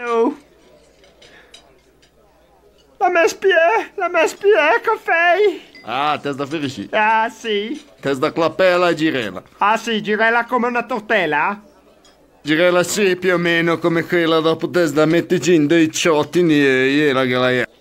No. La me la me spie, că ecco, Ah, te-ai da fericit. Ah, sì. Te-ai da clapela e girella. Ah, sì, girella come una tortella? Girella sì, più o meno come quella dopo testa, da giù in dei ciottini e, e la galera.